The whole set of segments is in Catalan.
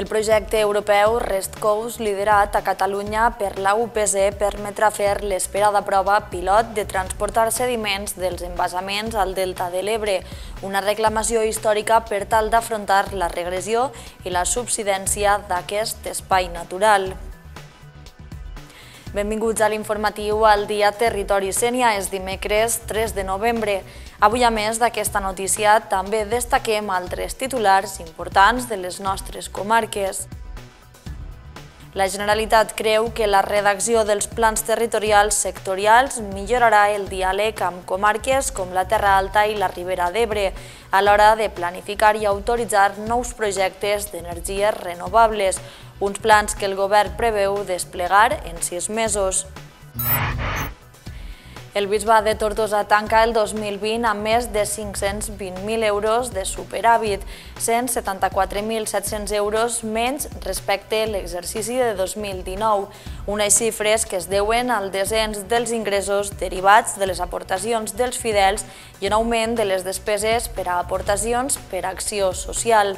El projecte europeu Restcous, liderat a Catalunya per la UPC, e, permetrà fer l'esperada prova pilot de transportar sediments dels envasaments al Delta de l'Ebre, una reclamació històrica per tal d'afrontar la regressió i la subsidència d'aquest espai natural. Benvinguts a l'informatiu al dia Territori Sènia, és dimecres 3 de novembre. Avui, a més d'aquesta notícia, també destaquem altres titulars importants de les nostres comarques. La Generalitat creu que la redacció dels plans territorials sectorials millorarà el diàleg amb comarques com la Terra Alta i la Ribera d'Ebre a l'hora de planificar i autoritzar nous projectes d'energies renovables, uns plans que el govern preveu desplegar en sis mesos. El bisbe de Tortosa tanca el 2020 amb més de 520.000 euros de superàvit, 174.700 euros menys respecte a l'exercici de 2019, unes xifres que es deuen al descens dels ingressos derivats de les aportacions dels fidels i un augment de les despeses per a aportacions per a acció social.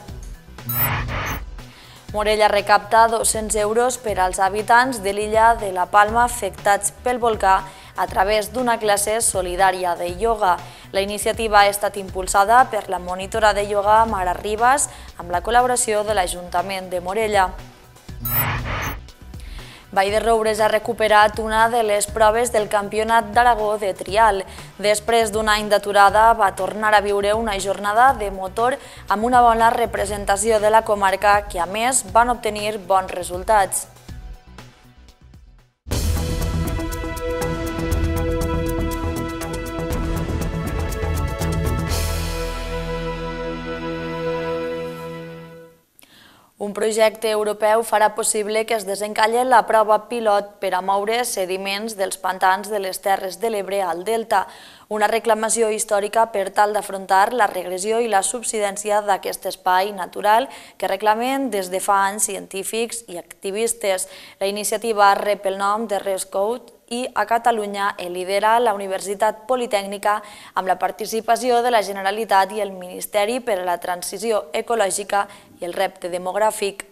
Morella recapta 200 euros per als habitants de l'illa de la Palma afectats pel volcà a través d'una classe solidària de ioga. La iniciativa ha estat impulsada per la monitora de ioga Mara Ribas amb la col·laboració de l'Ajuntament de Morella. Vall de Roures ha recuperat una de les proves del Campionat d'Aragó de trial. Després d'un any d'aturada, va tornar a viure una jornada de motor amb una bona representació de la comarca que, a més, van obtenir bons resultats. Un projecte europeu farà possible que es desencalle la prova pilot per a moure sediments dels pantans de les Terres de l'Ebre al Delta, una reclamació històrica per tal d'afrontar la regressió i la subsidència d'aquest espai natural que reclamen des de fa anys científics i activistes. La iniciativa rep el nom de Rescode i a Catalunya el lidera la Universitat Politècnica amb la participació de la Generalitat i el Ministeri per a la Transició Ecològica i el repte demogràfic.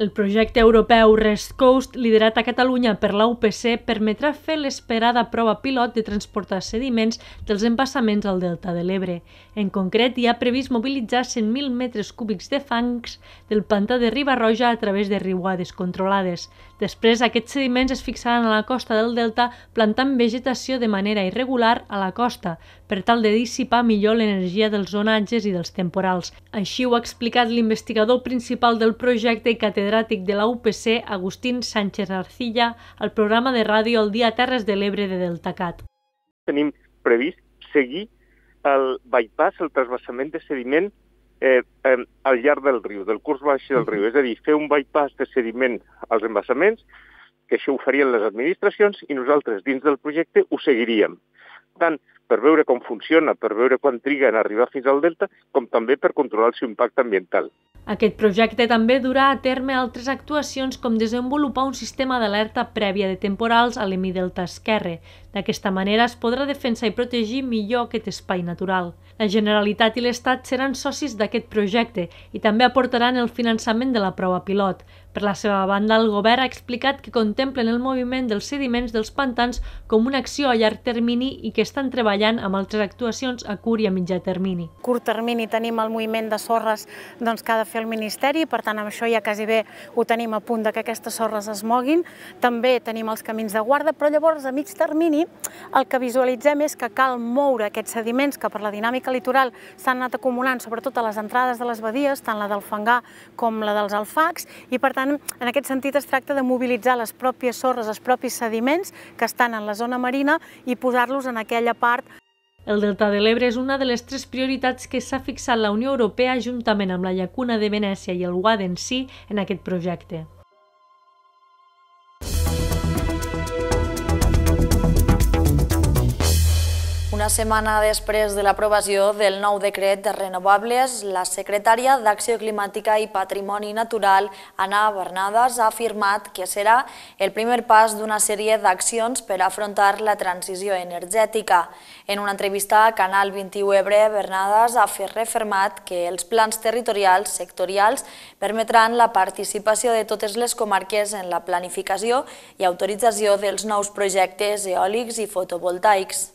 El projecte europeu Rest Coast, liderat a Catalunya per la UPC, permetrà fer l'esperada prova pilot de transportar sediments dels embassaments al delta de l'Ebre. En concret, hi ha previst mobilitzar 100.000 metres cúbics de fangs del pantà de Riba Roja a través de riuades controlades. Després, aquests sediments es fixaran a la costa del delta plantant vegetació de manera irregular a la costa, per tal de dissipar millor l'energia dels onatges i dels temporals. Així ho ha explicat l'investigador principal del projecte i catedràtic de la UPC, Agustín Sánchez Arcilla, al programa de ràdio El Dia Terres de l'Ebre de Deltacat. Tenim previst seguir el bypass, el trasbassament de sediment eh, eh, al llarg del riu, del curs baix del riu, és a dir, fer un bypass de sediment als embassaments, que això ho farien les administracions i nosaltres dins del projecte ho seguiríem. Per tant, per veure com funciona, per veure quan triga en arribar fins al delta, com també per controlar el seu impacte ambiental. Aquest projecte també durà a terme altres actuacions com desenvolupar un sistema d'alerta prèvia de temporals a l'EMI delta esquerre. D'aquesta manera es podrà defensar i protegir millor aquest espai natural. La Generalitat i l'Estat seran socis d'aquest projecte i també aportaran el finançament de la prova pilot. Per la seva banda, el govern ha explicat que contemplen el moviment dels sediments dels pantans com una acció a llarg termini i que estan treballant treballant amb altres actuacions a curt i a mitjà termini. A curt termini tenim el moviment de sorres doncs, que ha de fer el Ministeri, per tant, amb això ja quasi bé ho tenim a punt de que aquestes sorres es moguin. També tenim els camins de guarda, però llavors a mig termini el que visualitzem és que cal moure aquests sediments que per la dinàmica litoral s'han anat acumulant, sobretot a les entrades de les badies, tant la del Fangar com la dels alfacs, i per tant, en aquest sentit es tracta de mobilitzar les pròpies sorres, els propis sediments que estan en la zona marina i posar-los en aquella part el delta de l'Ebre és una de les tres prioritats que s'ha fixat la Unió Europea juntament amb la llacuna de Venècia i el Guadensí en aquest projecte. setmana després de l'aprovació del nou decret de renovables, la secretària d'Acció Climàtica i Patrimoni Natural, Anna Bernades, ha afirmat que serà el primer pas d'una sèrie d'accions per afrontar la transició energètica. En una entrevista a Canal 21 Ebre, Bernades ha fet refermat que els plans territorials sectorials permetran la participació de totes les comarques en la planificació i autorització dels nous projectes eòlics i fotovoltaics.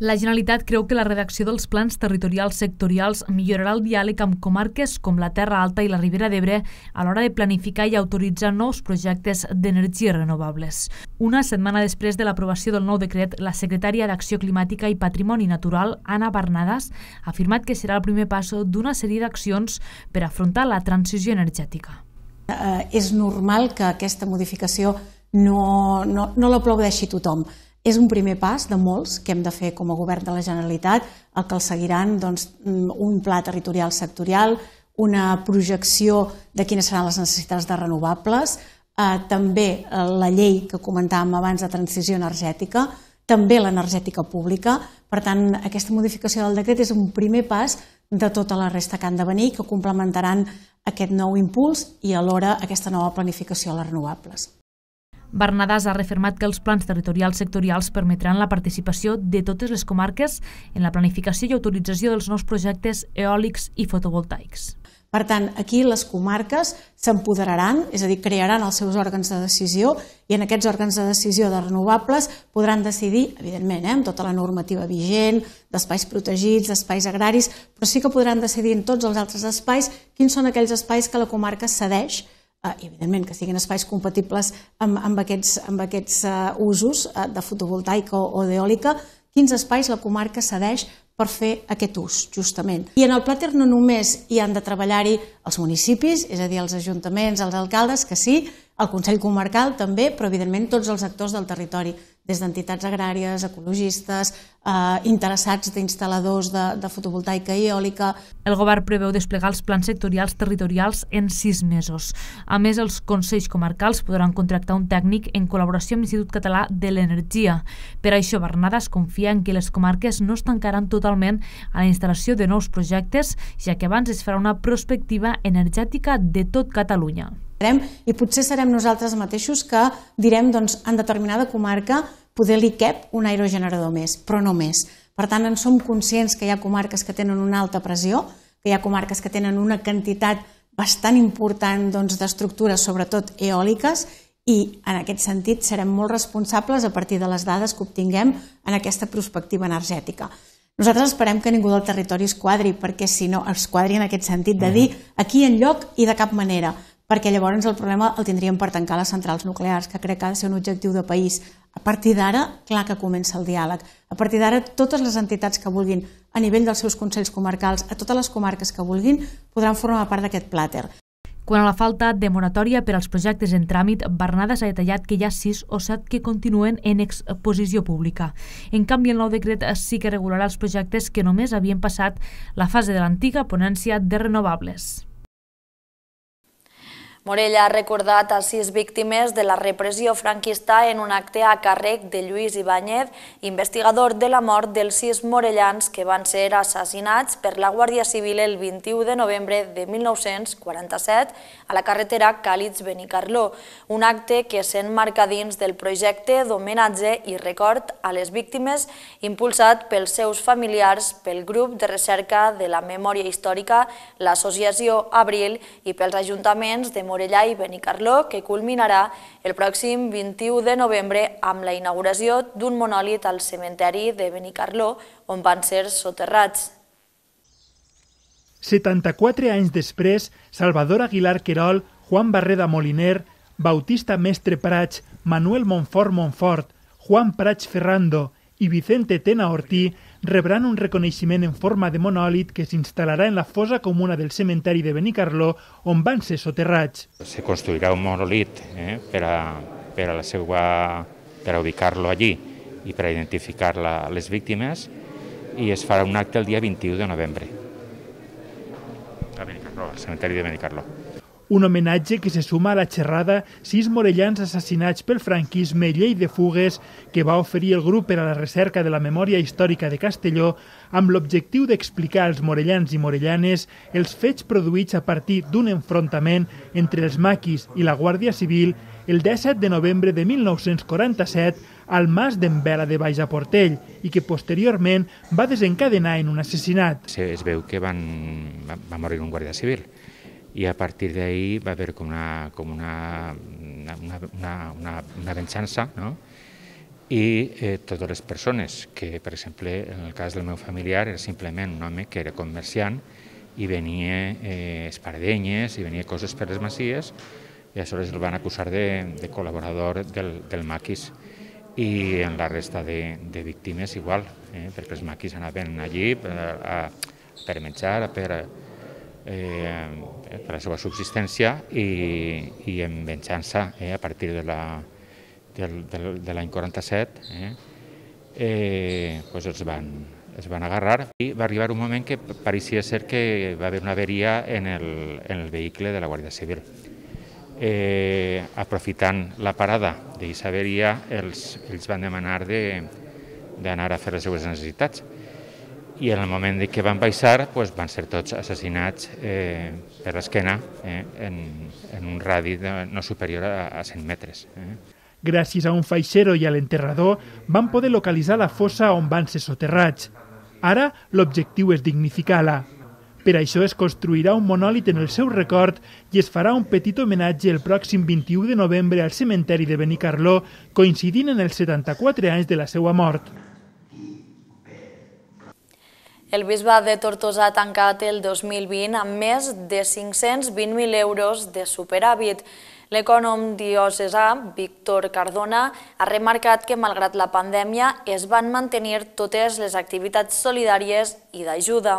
La Generalitat creu que la redacció dels plans territorials sectorials millorarà el diàleg amb comarques com la Terra Alta i la Ribera d'Ebre a l'hora de planificar i autoritzar nous projectes d'energies renovables. Una setmana després de l'aprovació del nou decret, la secretària d'Acció Climàtica i Patrimoni Natural, Anna Barnadas, ha afirmat que serà el primer pas d'una sèrie d'accions per afrontar la transició energètica. Eh, és normal que aquesta modificació no, no, no l'aplaudeixi tothom, és un primer pas de molts que hem de fer com a govern de la Generalitat, el que el seguiran doncs, mm, un pla territorial sectorial, una projecció de quines seran les necessitats de renovables, eh, també eh, la llei que comentàvem abans de transició energètica, també l'energètica pública. Per tant, aquesta modificació del decret és un primer pas de tota la resta que han de venir, que complementaran aquest nou impuls i alhora aquesta nova planificació a les renovables. Bernadàs ha refermat que els plans territorials sectorials permetran la participació de totes les comarques en la planificació i autorització dels nous projectes eòlics i fotovoltaics. Per tant, aquí les comarques s'empoderaran, és a dir, crearan els seus òrgans de decisió i en aquests òrgans de decisió de renovables podran decidir, evidentment, eh, amb tota la normativa vigent, d'espais protegits, d'espais agraris, però sí que podran decidir en tots els altres espais quins són aquells espais que la comarca cedeix eh, i evidentment que siguin espais compatibles amb, amb aquests, amb aquests eh, usos eh, de fotovoltaica o, o d'eòlica, quins espais la comarca cedeix per fer aquest ús, justament. I en el plàter no només hi han de treballar-hi els municipis, és a dir, els ajuntaments, els alcaldes, que sí, el Consell Comarcal també, però evidentment tots els actors del territori, des d'entitats agràries, ecologistes, eh, interessats d'instal·ladors de, de fotovoltaica i eòlica. El govern preveu desplegar els plans sectorials territorials en sis mesos. A més, els consells comarcals podran contractar un tècnic en col·laboració amb l'Institut Català de l'Energia. Per això, Bernades confia en que les comarques no es tancaran totalment a la instal·lació de nous projectes, ja que abans es farà una prospectiva energètica de tot Catalunya farem i potser serem nosaltres mateixos que direm doncs, en determinada comarca poder li cap un aerogenerador més, però no més. Per tant, en som conscients que hi ha comarques que tenen una alta pressió, que hi ha comarques que tenen una quantitat bastant important doncs, d'estructures, doncs, sobretot eòliques, i en aquest sentit serem molt responsables a partir de les dades que obtinguem en aquesta prospectiva energètica. Nosaltres esperem que ningú del territori es quadri, perquè si no es quadri en aquest sentit de mm-hmm. dir aquí en lloc i de cap manera, perquè llavors el problema el tindríem per tancar les centrals nuclears, que crec que ha de ser un objectiu de país. A partir d'ara, clar que comença el diàleg. A partir d'ara, totes les entitats que vulguin, a nivell dels seus consells comarcals, a totes les comarques que vulguin, podran formar part d'aquest plàter. Quan a la falta de moratòria per als projectes en tràmit, Bernades ha detallat que hi ha sis o set que continuen en exposició pública. En canvi, el nou decret sí que regularà els projectes que només havien passat la fase de l'antiga ponència de renovables. Morella ha recordat a sis víctimes de la repressió franquista en un acte a càrrec de Lluís Ibáñez, investigador de la mort dels sis morellans que van ser assassinats per la Guàrdia Civil el 21 de novembre de 1947 a la carretera Càlits-Benicarló, un acte que s'enmarca dins del projecte d'homenatge i record a les víctimes impulsat pels seus familiars, pel grup de recerca de la memòria històrica, l'associació Abril i pels ajuntaments de Morella Morellà i Benicarló, que culminarà el pròxim 21 de novembre amb la inauguració d'un monòlit al cementeri de Benicarló, on van ser soterrats. 74 anys després, Salvador Aguilar Querol, Juan Barreda Moliner, Bautista Mestre Prats, Manuel Monfort Monfort, Juan Prats Ferrando i Vicente Tena Ortí rebran un reconeixement en forma de monòlit que s'instal·larà en la fosa comuna del cementeri de Benicarló, on van ser soterrats. Se construirà un monòlit eh, per, a, per, a la seva, per a ubicar-lo allí i per a identificar la, les víctimes i es farà un acte el dia 21 de novembre a Benicarló, al cementeri de Benicarló. Un homenatge que se suma a la xerrada Sis morellans assassinats pel franquisme Llei de Fugues que va oferir el grup per a la recerca de la memòria històrica de Castelló amb l'objectiu d'explicar als morellans i morellanes els fets produïts a partir d'un enfrontament entre els maquis i la Guàrdia Civil el 17 de novembre de 1947 al Mas d'en Vela de Baix a Portell i que posteriorment va desencadenar en un assassinat. Es veu que van, va morir un guàrdia civil i a partir de ahí va a haber com una, com una, una, una, una venjança, no? i eh, totes les persones que, per exemple, en el cas del meu familiar era simplement un home que era comerciant i venia eh, espardenyes i venia coses per les masies i aleshores el van acusar de, de col·laborador del, del maquis i en la resta de, de víctimes igual, eh, perquè els maquis anaven allí per, a, per menjar, per, a, eh, per la seva subsistència i, i en venjança eh, a partir de la, de, de, de l'any 47 eh, eh, pues els, van, es van agarrar i va arribar un moment que pareixia ser que va haver una averia en el, en el vehicle de la Guàrdia Civil. Eh, aprofitant la parada d'aquesta averia, els, ells van demanar d'anar de, a fer les seues necessitats i en el moment que van baixar pues, van ser tots assassinats eh, per l'esquena eh, en, en un radi de, no superior a, a 100 metres. Eh. Gràcies a un faixero i a l'enterrador van poder localitzar la fossa on van ser soterrats. Ara l'objectiu és dignificar-la. Per això es construirà un monòlit en el seu record i es farà un petit homenatge el pròxim 21 de novembre al cementeri de Benicarló, coincidint en els 74 anys de la seva mort. El bisbat de Tortosa ha tancat el 2020 amb més de 520.000 euros de superàvit. L'econom diòcesà, Víctor Cardona, ha remarcat que malgrat la pandèmia es van mantenir totes les activitats solidàries i d'ajuda.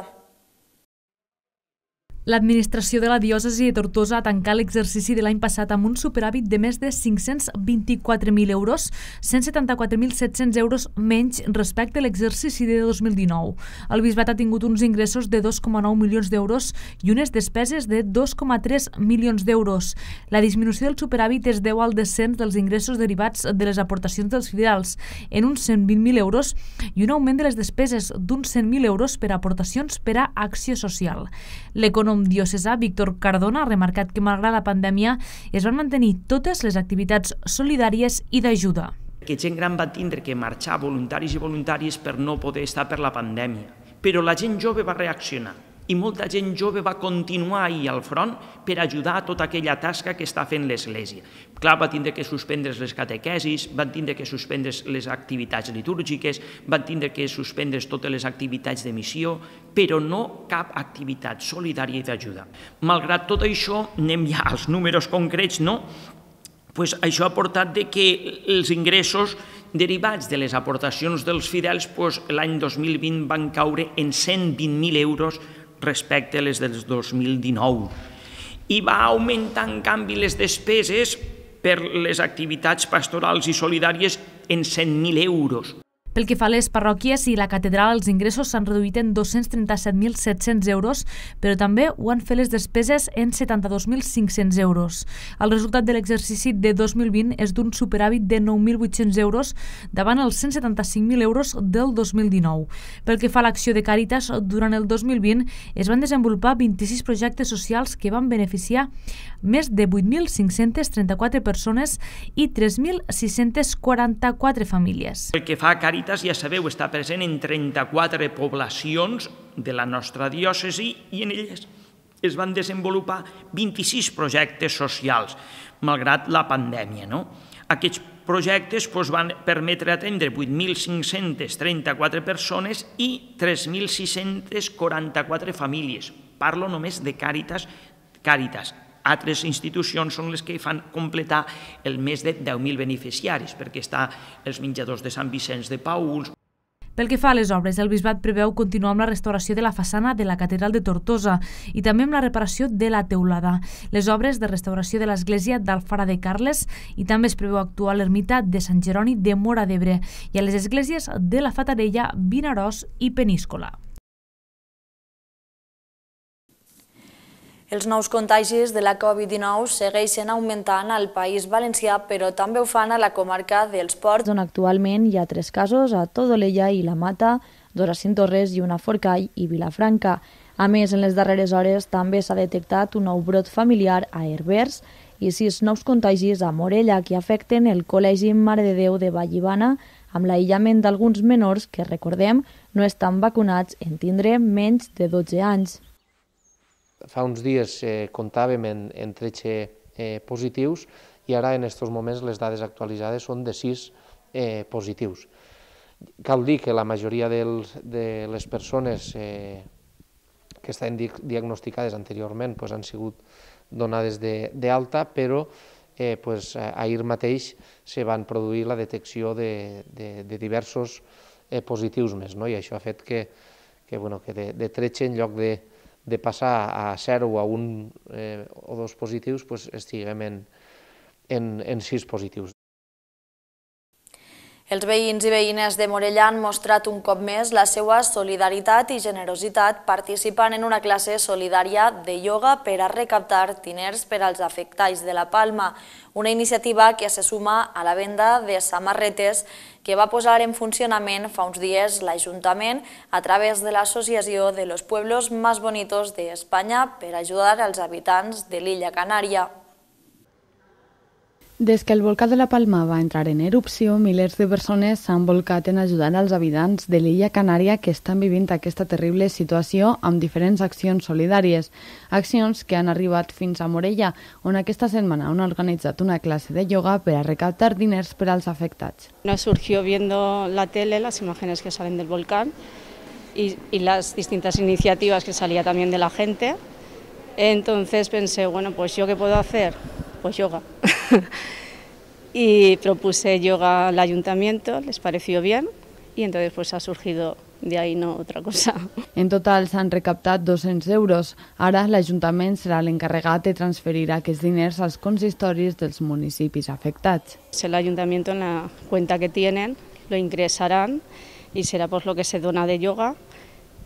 L'administració de la diòcesi de Tortosa ha tancat l'exercici de l'any passat amb un superàvit de més de 524.000 euros, 174.700 euros menys respecte a l'exercici de 2019. El Bisbat ha tingut uns ingressos de 2,9 milions d'euros i unes despeses de 2,3 milions d'euros. La disminució del superàvit es deu al descens dels ingressos derivats de les aportacions dels fidels, en uns 120.000 euros, i un augment de les despeses d'uns 100.000 euros per aportacions per a acció social. L'economia diocesà Víctor Cardona ha remarcat que malgrat la pandèmia es van mantenir totes les activitats solidàries i d'ajuda. Que gent gran va tindre que marxar voluntaris i voluntàries per no poder estar per la pandèmia, però la gent jove va reaccionar i molta gent jove va continuar ahir al front per ajudar a tota aquella tasca que està fent l'Església. Clar, va tindre que suspendre les catequesis, van tindre que suspendre les activitats litúrgiques, van tindre que suspendre totes les activitats de missió, però no cap activitat solidària i d'ajuda. Malgrat tot això, anem ja als números concrets, no? pues això ha portat de que els ingressos derivats de les aportacions dels fidels pues, l'any 2020 van caure en 120.000 euros respecte a les del 2019. I va augmentar, en canvi, les despeses per les activitats pastorals i solidàries en 100.000 euros. Pel que fa a les parròquies i la catedral, els ingressos s'han reduït en 237.700 euros, però també ho han fet les despeses en 72.500 euros. El resultat de l'exercici de 2020 és d'un superàvit de 9.800 euros davant els 175.000 euros del 2019. Pel que fa a l'acció de Càritas, durant el 2020 es van desenvolupar 26 projectes socials que van beneficiar més de 8.534 persones i 3.644 famílies. Pel que fa a Càritas Càritas, ja sabeu, està present en 34 poblacions de la nostra diòcesi i en elles es van desenvolupar 26 projectes socials, malgrat la pandèmia. No? Aquests projectes doncs, van permetre atendre 8.534 persones i 3.644 famílies. Parlo només de Càritas, Càritas altres institucions són les que fan completar el més de 10.000 beneficiaris, perquè està els menjadors de Sant Vicenç de Pauls, pel que fa a les obres, el Bisbat preveu continuar amb la restauració de la façana de la catedral de Tortosa i també amb la reparació de la teulada, les obres de restauració de l'església d'Alfara de Carles i també es preveu actuar l'ermita de Sant Jeroni de Mora d'Ebre i a les esglésies de la Fatarella, Vinaròs i Peníscola. Els nous contagis de la Covid-19 segueixen augmentant al País Valencià, però també ho fan a la comarca dels Ports, on actualment hi ha tres casos a Todolella i La Mata, dos a Cintorres i una a Forcall i Vilafranca. A més, en les darreres hores també s'ha detectat un nou brot familiar a Herbers i sis nous contagis a Morella que afecten el Col·legi Mare de Déu de Vallibana amb l'aïllament d'alguns menors que, recordem, no estan vacunats en tindre menys de 12 anys fa uns dies eh, comptàvem en, en 13 eh, positius i ara en aquests moments les dades actualitzades són de 6 eh, positius. Cal dir que la majoria dels, de les persones eh, que estan di diagnosticades anteriorment pues, han sigut donades d'alta, però eh, pues, ahir mateix se van produir la detecció de, de, de diversos eh, positius més, no? i això ha fet que, que, bueno, que de, de 13 en lloc de de passar a 0 o a 1 eh, o 2 positius pues, estiguem en, en, en 6 positius. Els veïns i veïnes de Morellà han mostrat un cop més la seva solidaritat i generositat participant en una classe solidària de ioga per a recaptar diners per als afectats de la Palma, una iniciativa que se suma a la venda de samarretes que va posar en funcionament fa uns dies l'Ajuntament a través de l'Associació de los Pueblos Más Bonitos d'Espanya per ajudar als habitants de l'illa Canària. Des que el volcà de la Palma va entrar en erupció, milers de persones s'han volcat en ajudar als habitants de l'illa Canària que estan vivint aquesta terrible situació amb diferents accions solidàries. Accions que han arribat fins a Morella, on aquesta setmana han organitzat una classe de yoga per a recaptar diners per als afectats. No surgió viendo la tele las imágenes que salen del volcán y, y las distintas iniciativas que salía también de la gente. Entonces pensé, bueno, pues yo qué puedo hacer? pues yoga. y propuse yoga al ayuntamiento, les pareció bien y entonces pues ha surgido de ahí no otra cosa. En total s'han recaptat 200 euros. Ara l'Ajuntament serà l'encarregat de transferir aquests diners als consistoris dels municipis afectats. Si L'Ajuntament en la cuenta que tienen lo ingresarán y será pues lo que se dona de yoga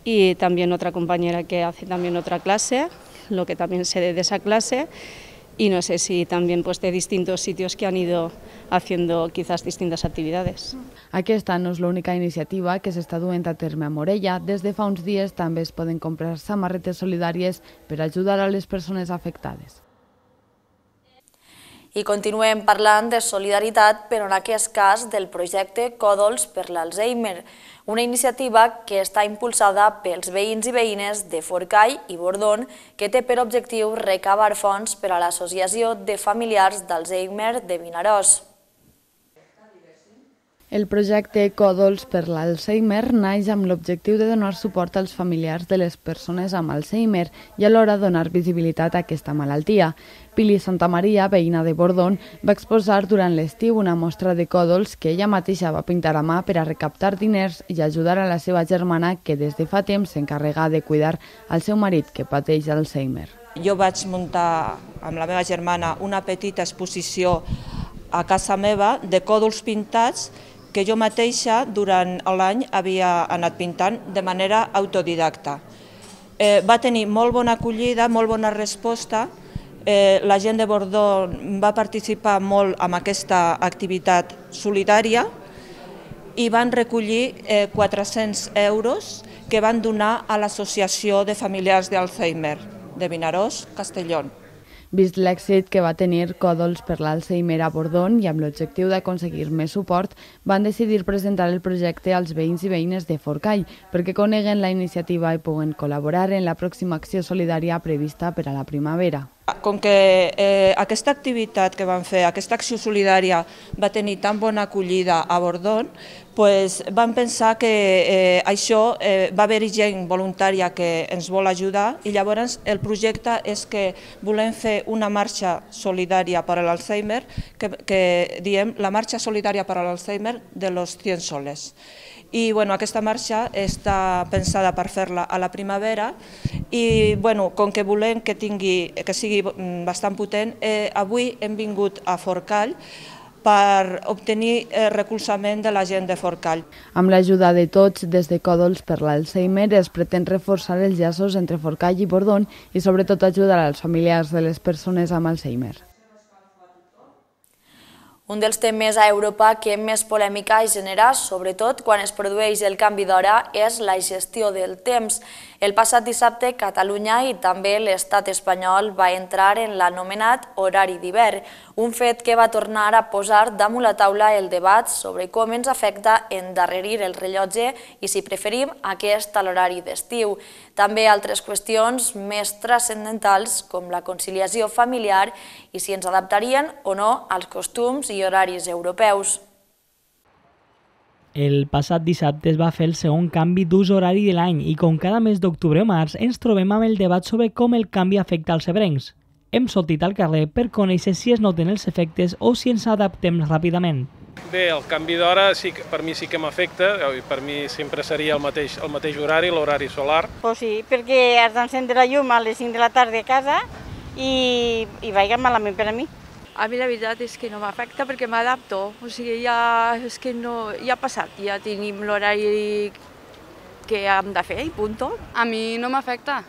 y también otra compañera que hace también otra clase, lo que también se dé de esa clase y no sé si también pues de distintos sitios que han ido haciendo quizás distintas actividades. Aquí Aquesta no es la única iniciativa que se está duent a terme a Morella. ...desde de fa uns dies també comprar samarretes solidarias... ...para ayudar a las personas afectadas... I continuem parlant de solidaritat, però en aquest cas del projecte Còdols per l'Alzheimer, una iniciativa que està impulsada pels veïns i veïnes de Forcall i Bordón, que té per objectiu recabar fons per a l'Associació de Familiars d'Alzheimer de Vinaròs. El projecte Còdols per l'Alzheimer naix amb l'objectiu de donar suport als familiars de les persones amb Alzheimer i alhora donar visibilitat a aquesta malaltia. Pili Santa Maria, veïna de Bordón, va exposar durant l'estiu una mostra de còdols que ella mateixa va pintar a mà per a recaptar diners i ajudar a la seva germana que des de fa temps s'encarrega de cuidar el seu marit que pateix Alzheimer. Jo vaig muntar amb la meva germana una petita exposició a casa meva de còdols pintats que jo mateixa durant l'any havia anat pintant de manera autodidacta. Eh, va tenir molt bona acollida, molt bona resposta, eh, la gent de Bordó va participar molt en aquesta activitat solidària i van recollir eh, 400 euros que van donar a l'Associació de Familiars d'Alzheimer de Vinaròs, Castellón vist l'èxit que va tenir Còdols per l'Alzheimer a Bordon i amb l'objectiu d'aconseguir més suport, van decidir presentar el projecte als veïns i veïnes de Forcall perquè coneguen la iniciativa i puguen col·laborar en la pròxima acció solidària prevista per a la primavera. Com que eh, aquesta activitat que van fer, aquesta acció solidària, va tenir tan bona acollida a Bordon, pues, vam pensar que eh, això eh, va haver-hi gent voluntària que ens vol ajudar i llavors el projecte és que volem fer una marxa solidària per a l'Alzheimer, que, que diem la marxa solidària per a l'Alzheimer de los 100 soles. I bueno, aquesta marxa està pensada per fer-la a la primavera i bueno, com que volem que, tingui, que sigui bastant potent, eh, avui hem vingut a Forcall per obtenir eh, recolzament de la gent de Forcall. Amb l'ajuda de tots, des de Còdols per l'Alzheimer, es pretén reforçar els llaços entre Forcall i Bordón i sobretot ajudar als familiars de les persones amb Alzheimer. Un dels temes a Europa que més polèmica genera, sobretot quan es produeix el canvi d'hora, és la gestió del temps. El passat dissabte, Catalunya i també l'estat espanyol va entrar en l'anomenat horari d'hivern, un fet que va tornar a posar damunt la taula el debat sobre com ens afecta endarrerir el rellotge i si preferim aquest a l'horari d'estiu. També altres qüestions més transcendentals com la conciliació familiar i si ens adaptarien o no als costums i horaris europeus. El passat dissabte es va fer el segon canvi d'ús horari de l'any i com cada mes d'octubre o març ens trobem amb el debat sobre com el canvi afecta als ebrencs. Hem sortit al carrer per conèixer si es noten els efectes o si ens adaptem ràpidament. Bé, el canvi d'hora sí, per mi sí que m'afecta, eh, per mi sempre seria el mateix, el mateix horari, l'horari solar. Pues sí, perquè has d'encendre la llum a les 5 de la tarda a casa i, i vaiga malament per a mi. A mi la veritat és que no m'afecta perquè m'adapto, o sigui, ja, és que no, ja ha passat, ja tenim l'horari que hem de fer i punto. A mi no m'afecta,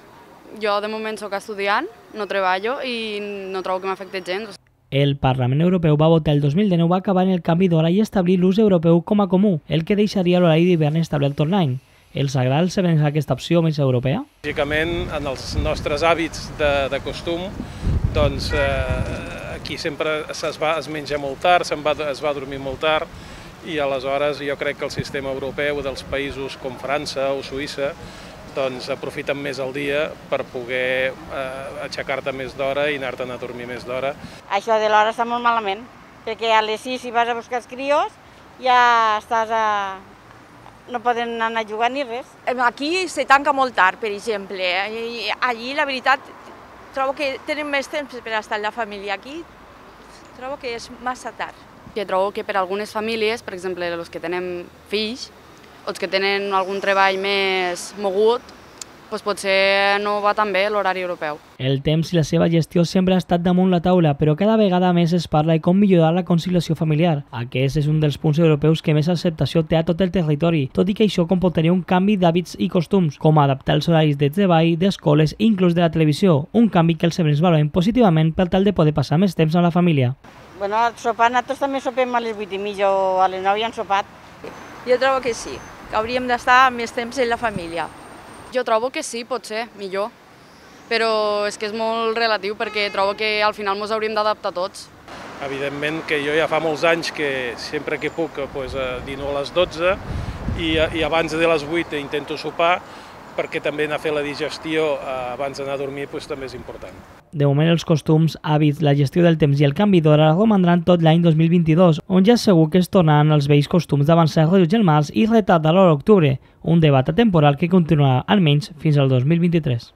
jo de moment sóc estudiant, no treballo i no trobo que m'afecti gens. El Parlament Europeu va votar el 2019 va acabar en el canvi d'hora i establir l'ús europeu com a comú, el que deixaria l'horari d'hivern establert tot l'any. El Sagral se venç aquesta opció més europea? Lògicament, en els nostres hàbits de, de costum, doncs eh, aquí sempre es, va, es menja molt tard, se'n va, es va dormir molt tard, i aleshores jo crec que el sistema europeu dels països com França o Suïssa doncs aprofiten més el dia per poder eh, aixecar-te més d'hora i anar-te'n a dormir més d'hora. Això de l'hora està molt malament, perquè a les 6 si vas a buscar els crios ja estàs a... no poden anar a jugar ni res. Aquí se tanca molt tard, per exemple. Eh? I allí, la veritat, trobo que tenen més temps per estar amb la família. Aquí trobo que és massa tard. Jo trobo que per algunes famílies, per exemple, els que tenen fills, o els que tenen algun treball més mogut, doncs potser no va tan bé l'horari europeu. El temps i la seva gestió sempre ha estat damunt la taula, però cada vegada més es parla i com millorar la conciliació familiar. Aquest és un dels punts europeus que més acceptació té a tot el territori, tot i que això comportaria un canvi d'hàbits i costums, com adaptar els horaris de treball, d'escoles i inclús de la televisió, un canvi que els semblants valoren positivament per tal de poder passar més temps amb la família. Bueno, sopar, nosaltres també sopem a les 8 i mig o a les 9 i han sopat. Jo trobo que sí, que hauríem d'estar més temps en la família. Jo trobo que sí, pot ser, millor, però és que és molt relatiu perquè trobo que al final ens hauríem d'adaptar tots. Evidentment que jo ja fa molts anys que sempre que puc doncs, eh, dino a les 12 i, eh, i abans de les 8 intento sopar, perquè també anar a fer la digestió eh, abans d'anar a dormir doncs, també és important. De moment els costums, hàbits, la gestió del temps i el canvi d'hora romandran tot l'any 2022, on ja segur que es tornaran els vells costums d'avançar rojos el març i retard de l'hora d'octubre, un debat atemporal que continuarà almenys fins al 2023.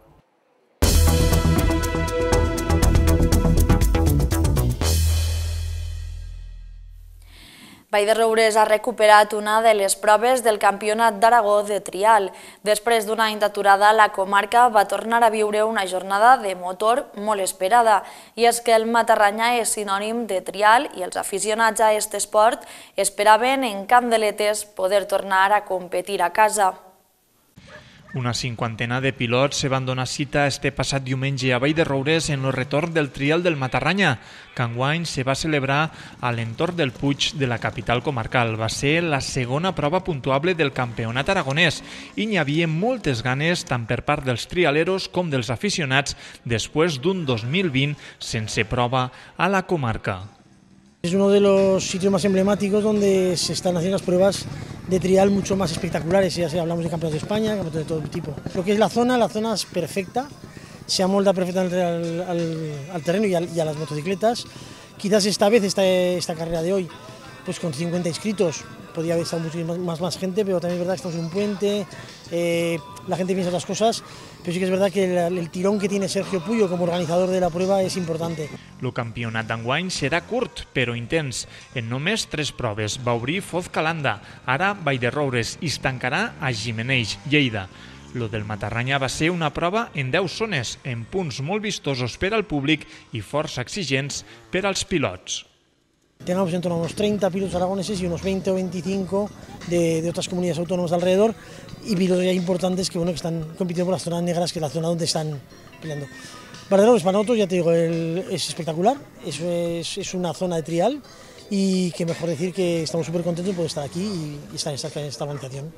Vall de Roures ha recuperat una de les proves del Campionat d'Aragó de Trial. Després d'un any d'aturada, la comarca va tornar a viure una jornada de motor molt esperada. I és que el Matarranya és sinònim de trial i els aficionats a aquest esport esperaven en Candeletes poder tornar a competir a casa. Una cinquantena de pilots se van donar cita este passat diumenge a Vall de Roures en el retorn del trial del Matarranya, que enguany se va celebrar a l'entorn del Puig de la capital comarcal. Va ser la segona prova puntuable del campionat aragonès i n'hi havia moltes ganes tant per part dels trialeros com dels aficionats després d'un 2020 sense prova a la comarca. Es uno de los sitios más emblemáticos donde se están haciendo las pruebas de trial mucho más espectaculares, ya sea hablamos de campeonatos de España, campeonatos de todo tipo. Lo que es la zona, la zona es perfecta, se amolda perfectamente al, terreno y, a las motocicletas. Quizás esta vez, esta, esta carrera de hoy, pues con 50 inscritos, podía haber estado mucho más, más gente, pero también es verdad que estamos en un puente, eh, la gente piensa otras cosas, pero sí que es verdad que el, el tirón que tiene Sergio Puyo como organizador de la prueba és important. El campionat d'enguany serà curt, però intens. En només tres proves va obrir Foz Calanda, ara Vall de Roures i es tancarà a Gimeneix, Lleida. Lo del Matarranya va ser una prova en 10 zones, en punts molt vistosos per al públic i força exigents per als pilots. Tenemos en torno a unos 30 pilotos aragoneses y unos 20 o 25 de, otras comunidades autónomas alrededor y pilotos ya importantes que, que están compitiendo por las zonas negras, que es la zona donde están peleando. es pues, para nosotros, ya te digo, es espectacular, es, es, una zona de trial y que mejor decir que estamos súper contentos por estar aquí y, estar en esta, en esta organización.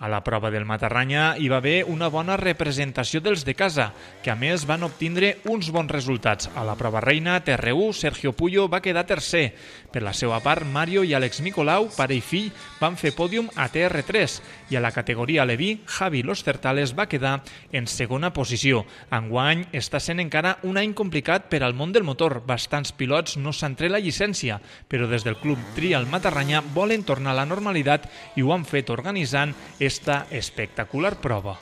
A la prova del Matarranya hi va haver una bona representació dels de casa, que a més van obtindre uns bons resultats. A la prova reina, TR1, Sergio Puyo va quedar tercer. Per la seva part, Mario i Àlex Nicolau, pare i fill, van fer pòdium a TR3 i a la categoria Levi, Javi Los Certales va quedar en segona posició. Enguany està sent encara un any complicat per al món del motor. Bastants pilots no s'han tret la llicència, però des del Club Trial Matarranya volen tornar a la normalitat i ho han fet organitzant aquesta espectacular prova.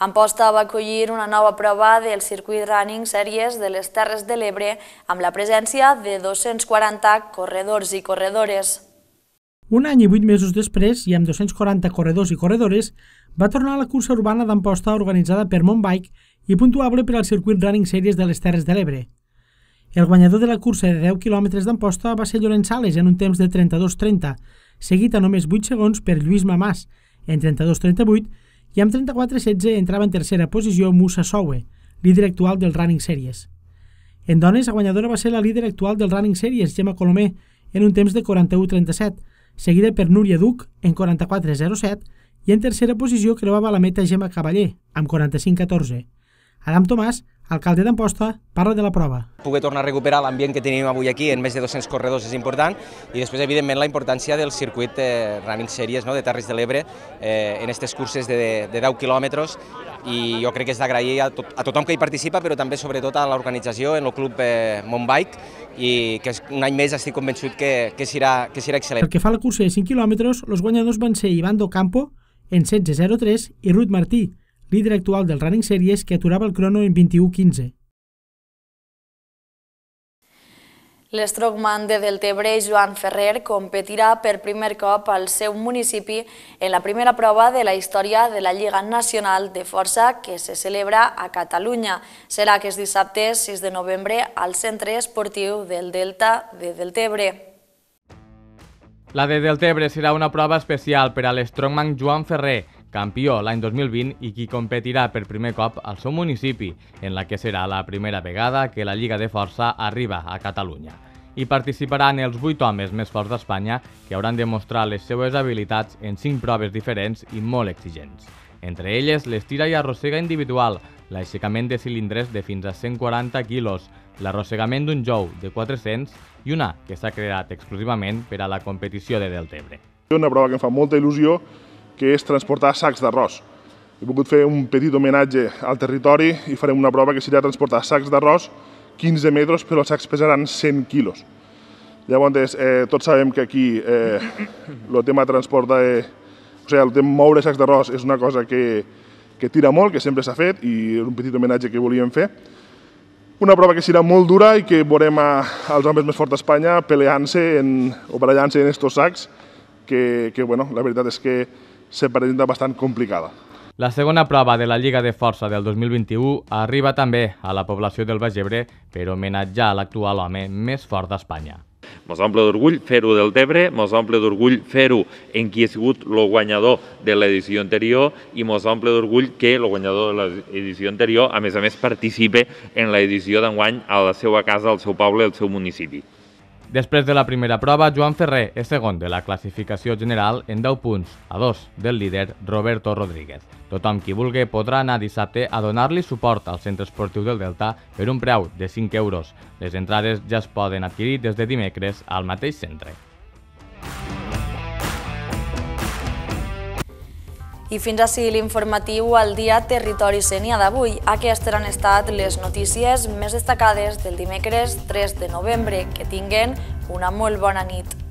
Amposta va acollir una nova prova del circuit running sèries de les Terres de l'Ebre amb la presència de 240 corredors i corredores. Un any i vuit mesos després, i amb 240 corredors i corredores, va tornar a la cursa urbana d'Amposta organitzada per Montbike i puntuable per al circuit running sèries de les Terres de l'Ebre. El guanyador de la cursa de 10 km d'Amposta va ser Llorenç Sales en un temps de 32-30, seguit a només 8 segons per Lluís Mamàs, en 32-38, i amb 34-16 entrava en tercera posició Musa Soue, líder actual del Running Series. En dones, la guanyadora va ser la líder actual del Running Series, Gemma Colomer, en un temps de 41-37, seguida per Núria Duc, en 44-07, i en tercera posició creuava la meta Gemma Cavaller, amb 45-14. Adam Tomàs Alcalde d'Amposta parla de la prova. Poder tornar a recuperar l'ambient que tenim avui aquí en més de 200 corredors és important i després, evidentment, la importància del circuit de eh, Running Series no, de Terres de l'Ebre eh, en aquestes curses de, de 10 quilòmetres i jo crec que és d'agrair a, tothom que hi participa, però també sobretot a l'organització, en el club eh, Montbike, i que un any més estic convençut que, que, serà, que serà excel·lent. Pel que fa a la cursa de 5 quilòmetres, els guanyadors van ser Ivando Campo en 16-03 i Ruth Martí, líder actual del Running Series que aturava el crono en 21.15. L'estrogman de Deltebre, Joan Ferrer, competirà per primer cop al seu municipi en la primera prova de la història de la Lliga Nacional de Força que se celebra a Catalunya. Serà aquest dissabte 6 de novembre al Centre Esportiu del Delta de Deltebre. La de Deltebre serà una prova especial per a l'estrongman Joan Ferrer, campió l'any 2020 i qui competirà per primer cop al seu municipi, en la que serà la primera vegada que la Lliga de Força arriba a Catalunya. Hi participaran els 8 homes més forts d'Espanya que hauran de mostrar les seues habilitats en 5 proves diferents i molt exigents. Entre elles, l'estira i arrossega individual, l'aixecament de cilindres de fins a 140 quilos, l'arrossegament d'un jou de 400 i una que s'ha creat exclusivament per a la competició de Deltebre. És una prova que em fa molta il·lusió que és transportar sacs d'arròs. He volgut fer un petit homenatge al territori i farem una prova que serà transportar sacs d'arròs 15 metres, però els sacs pesaran 100 quilos. Llavors, eh, tots sabem que aquí eh, el tema de transport de... Eh, o sigui, el tema de moure sacs d'arròs és una cosa que, que tira molt, que sempre s'ha fet, i és un petit homenatge que volíem fer. Una prova que serà molt dura i que veurem a, als homes més forts d'Espanya peleant-se o barallant-se en aquests sacs, que, que bueno, la veritat és que se presenta bastant complicada. La segona prova de la Lliga de Força del 2021 arriba també a la població del Baix Ebre per homenatjar l'actual home més fort d'Espanya. Mos omple d'orgull fer-ho del Tebre, mos omple d'orgull fer-ho en qui ha sigut el guanyador de l'edició anterior i mos omple d'orgull que el guanyador de l'edició anterior, a més a més, participe en l'edició d'enguany a la seva casa, al seu poble, al seu municipi. Després de la primera prova, Joan Ferrer és segon de la classificació general en 10 punts, a 2 del líder Roberto Rodríguez. Tothom qui vulgui podrà anar dissabte a donar-li suport al centre esportiu del Delta per un preu de 5 euros. Les entrades ja es poden adquirir des de dimecres al mateix centre. I fins a si l'informatiu al dia Territori Senia d'avui. Aquestes han estat les notícies més destacades del dimecres 3 de novembre. Que tinguen una molt bona nit.